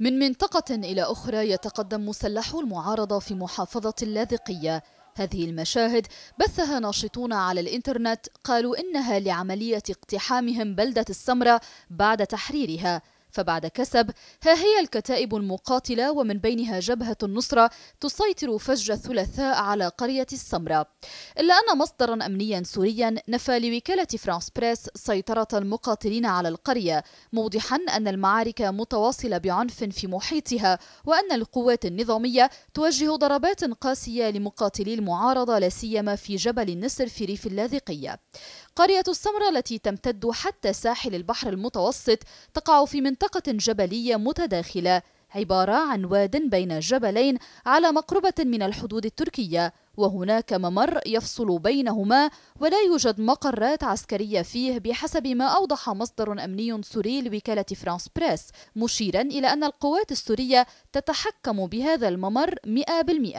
من منطقة إلى أخرى يتقدم مسلحو المعارضة في محافظة اللاذقية هذه المشاهد بثها ناشطون على الإنترنت قالوا إنها لعملية اقتحامهم بلدة السمرة بعد تحريرها فبعد كسب ها هي الكتائب المقاتلة ومن بينها جبهة النصرة تسيطر فجر الثلاثاء على قرية السمرة إلا أن مصدرا أمنيا سوريا نفى لوكالة فرانس بريس سيطرة المقاتلين على القرية موضحا أن المعارك متواصلة بعنف في محيطها وأن القوات النظامية توجه ضربات قاسية لمقاتلي المعارضة لا سيما في جبل النسر في ريف اللاذقية قرية السمرة التي تمتد حتى ساحل البحر المتوسط تقع في منطقة منطقة جبلية متداخلة عبارة عن واد بين جبلين على مقربة من الحدود التركية وهناك ممر يفصل بينهما ولا يوجد مقرات عسكرية فيه بحسب ما أوضح مصدر أمني سوري لوكالة فرانس بريس مشيرا إلى أن القوات السورية تتحكم بهذا الممر 100%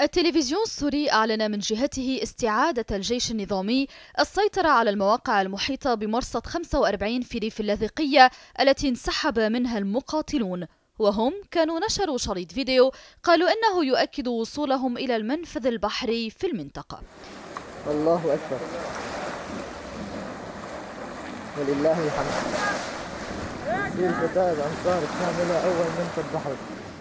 التلفزيون السوري أعلن من جهته استعادة الجيش النظامي السيطرة على المواقع المحيطة بمرصد 45 في ريف اللاذقية التي انسحب منها المقاتلون وهم كانوا نشروا شريط فيديو قالوا إنه يؤكد وصولهم إلى المنفذ البحري في المنطقة الله أكبر ولله الحمد في كتائب أمطار كاملة أول من البحر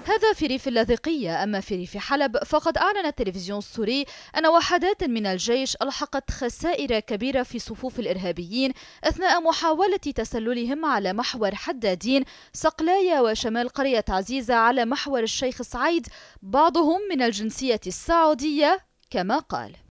هذا في ريف اللاذقية أما في ريف حلب فقد أعلن التلفزيون السوري أن وحدات من الجيش ألحقت خسائر كبيرة في صفوف الإرهابيين أثناء محاولة تسللهم على محور حدادين سقلايا وشمال قرية عزيزة على محور الشيخ سعيد بعضهم من الجنسية السعودية كما قال